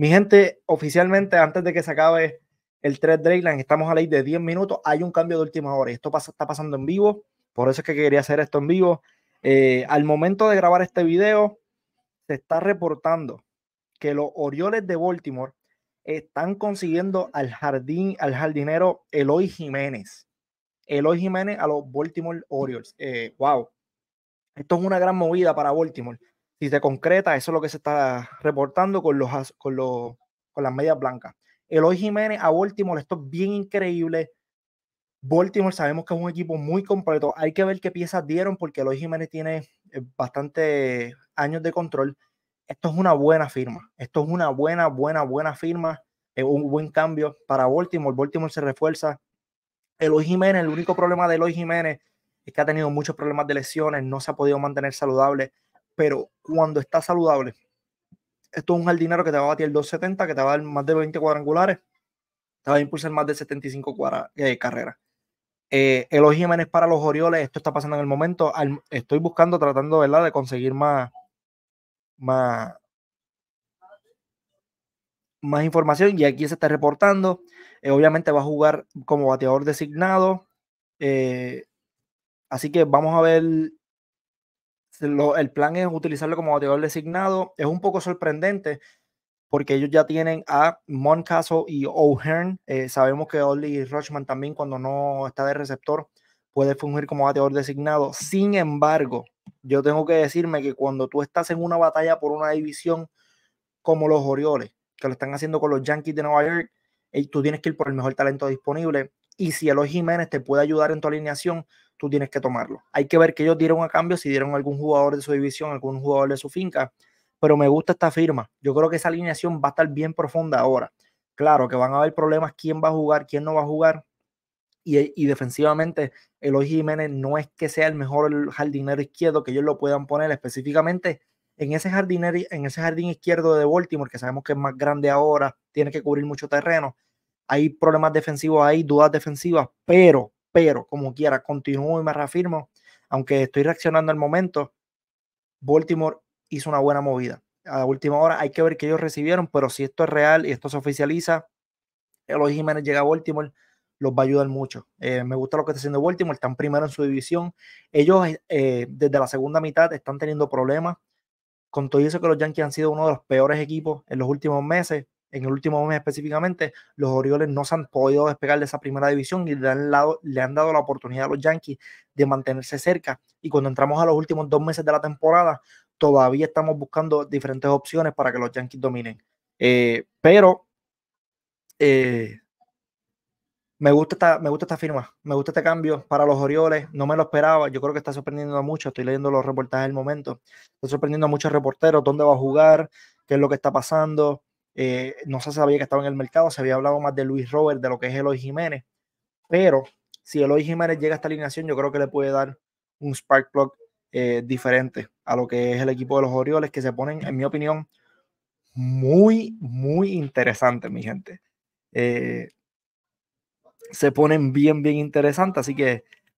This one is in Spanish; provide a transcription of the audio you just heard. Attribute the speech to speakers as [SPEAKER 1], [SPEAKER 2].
[SPEAKER 1] Mi gente, oficialmente, antes de que se acabe el 3 de estamos a la ley de 10 minutos. Hay un cambio de última hora esto está pasando en vivo. Por eso es que quería hacer esto en vivo. Eh, al momento de grabar este video, se está reportando que los Orioles de Baltimore están consiguiendo al jardín, al jardinero Eloy Jiménez. Eloy Jiménez a los Baltimore Orioles. Eh, wow. Esto es una gran movida para Baltimore. Si se concreta, eso es lo que se está reportando con, los, con, con las medias blancas. Eloy Jiménez a Baltimore, esto es bien increíble. Baltimore sabemos que es un equipo muy completo. Hay que ver qué piezas dieron porque Eloy Jiménez tiene eh, bastante años de control. Esto es una buena firma. Esto es una buena, buena, buena firma. Es eh, un buen cambio para Baltimore. Baltimore se refuerza. Eloy Jiménez, el único problema de Eloy Jiménez es que ha tenido muchos problemas de lesiones, no se ha podido mantener saludable pero cuando está saludable, esto es un jardinero que te va a batir 270, que te va a dar más de 20 cuadrangulares, te va a impulsar más de 75 eh, carreras. Eh, el para los Orioles, esto está pasando en el momento. estoy buscando, tratando ¿verdad? de conseguir más, más, más información y aquí se está reportando. Eh, obviamente va a jugar como bateador designado. así que vamos a ver el plan es utilizarlo como bateador designado. Es un poco sorprendente porque ellos ya tienen a Moncaso y O'Hearn. Eh, sabemos que y Rochman también cuando no está de receptor puede fungir como bateador designado. Sin embargo, yo tengo que decirme que cuando tú estás en una batalla por una división como los Orioles, que lo están haciendo con los Yankees de Nueva York, eh, tú tienes que ir por el mejor talento disponible. Y si Eloy Jiménez te puede ayudar en tu alineación, tú tienes que tomarlo. Hay que ver que ellos dieron a cambio, si dieron algún jugador de su división, algún jugador de su finca, pero me gusta esta firma. Yo creo que esa alineación va a estar bien profunda ahora. Claro que van a haber problemas, quién va a jugar, quién no va a jugar. Y, y defensivamente, Eloy Jiménez no es que sea el mejor jardinero izquierdo que ellos lo puedan poner específicamente en ese, jardinero, en ese jardín izquierdo de Baltimore, que sabemos que es más grande ahora, tiene que cubrir mucho terreno. Hay problemas defensivos hay dudas defensivas, pero pero como quiera, continúo y me reafirmo, aunque estoy reaccionando al momento, Baltimore hizo una buena movida. A última hora hay que ver qué ellos recibieron, pero si esto es real y esto se oficializa, Eloy Jiménez llega a Baltimore, los va a ayudar mucho. Eh, me gusta lo que está haciendo Baltimore, están primero en su división. Ellos eh, eh, desde la segunda mitad están teniendo problemas. Con todo eso que los Yankees han sido uno de los peores equipos en los últimos meses, en el último mes específicamente, los Orioles no se han podido despegar de esa primera división y le han, dado, le han dado la oportunidad a los Yankees de mantenerse cerca. Y cuando entramos a los últimos dos meses de la temporada, todavía estamos buscando diferentes opciones para que los Yankees dominen. Eh, pero eh, me, gusta esta, me gusta esta firma, me gusta este cambio para los Orioles. No me lo esperaba. Yo creo que está sorprendiendo a muchos. Estoy leyendo los reportajes del momento. Está sorprendiendo a muchos reporteros dónde va a jugar, qué es lo que está pasando. Eh, no se sabía que estaba en el mercado, se había hablado más de Luis Robert, de lo que es Eloy Jiménez, pero si Eloy Jiménez llega a esta alineación, yo creo que le puede dar un spark plug eh, diferente a lo que es el equipo de los Orioles, que se ponen, en mi opinión, muy, muy interesantes, mi gente. Eh, se ponen bien, bien interesantes, así que